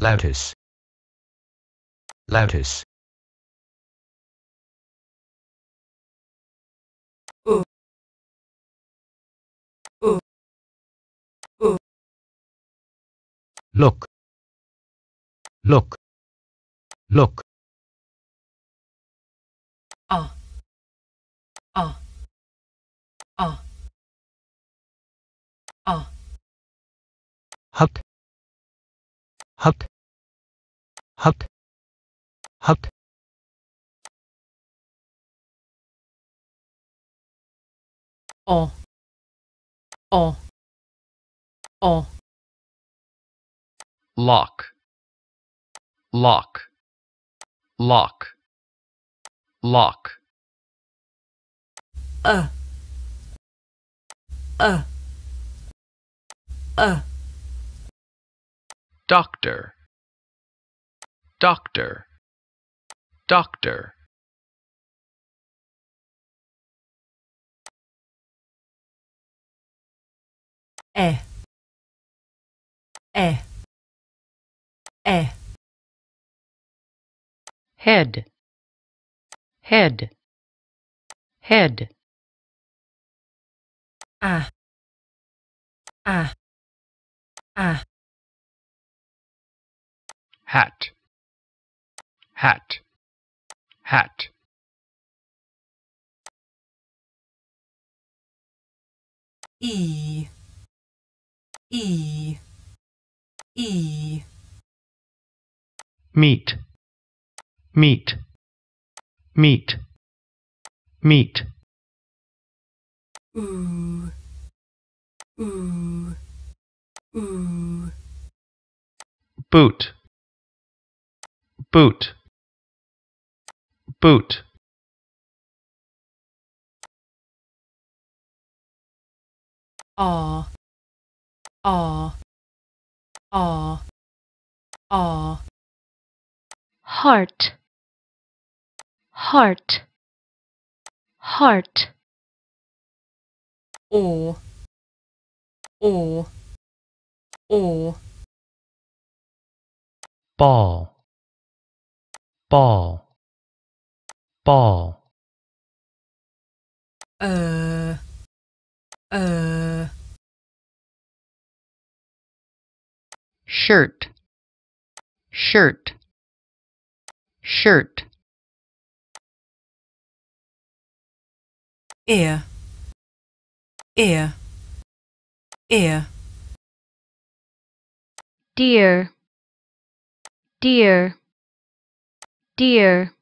Lotus. Lotus. Ooh. Ooh. Ooh. Look. Look. Look. Ah. Ah. Ah. Ah. Huck hut hut hut o oh. o oh. o oh. lock lock lock lock uh uh uh doctor doctor doctor eh eh eh head head head ah ah ah hat hat hat e e e meat meat meat meat ooh ooh ooh boot boot boot R R R R heart heart heart Oh. Oh. Oh. ball ball ball uh uh shirt shirt shirt ear ear ear dear dear dear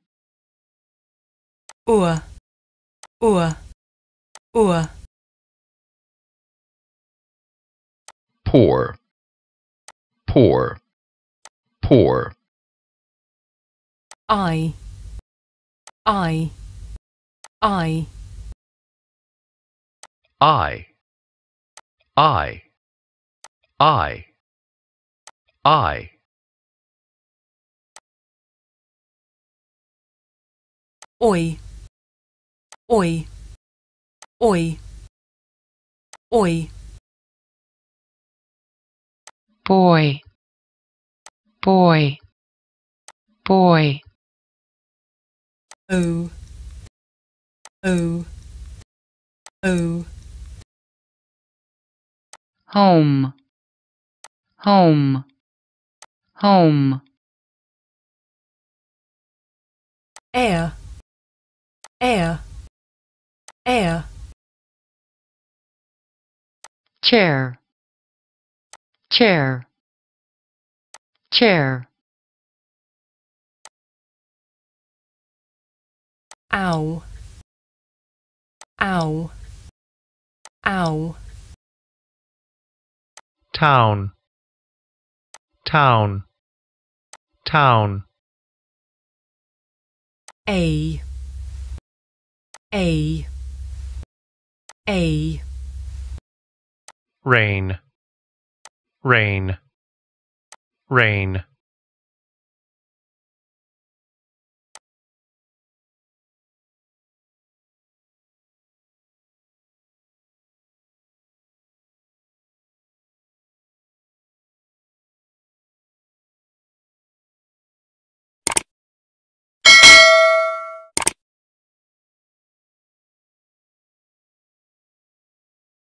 Ohr Ohr Ohr poor poor poor I I I I I I I Oi. Oi. Oi. Oi. Boy. Boy. Boy. Oh. Oh. Oh. Home. Home. Home. Air air air chair chair chair ow ow ow town town town a a A Rain Rain Rain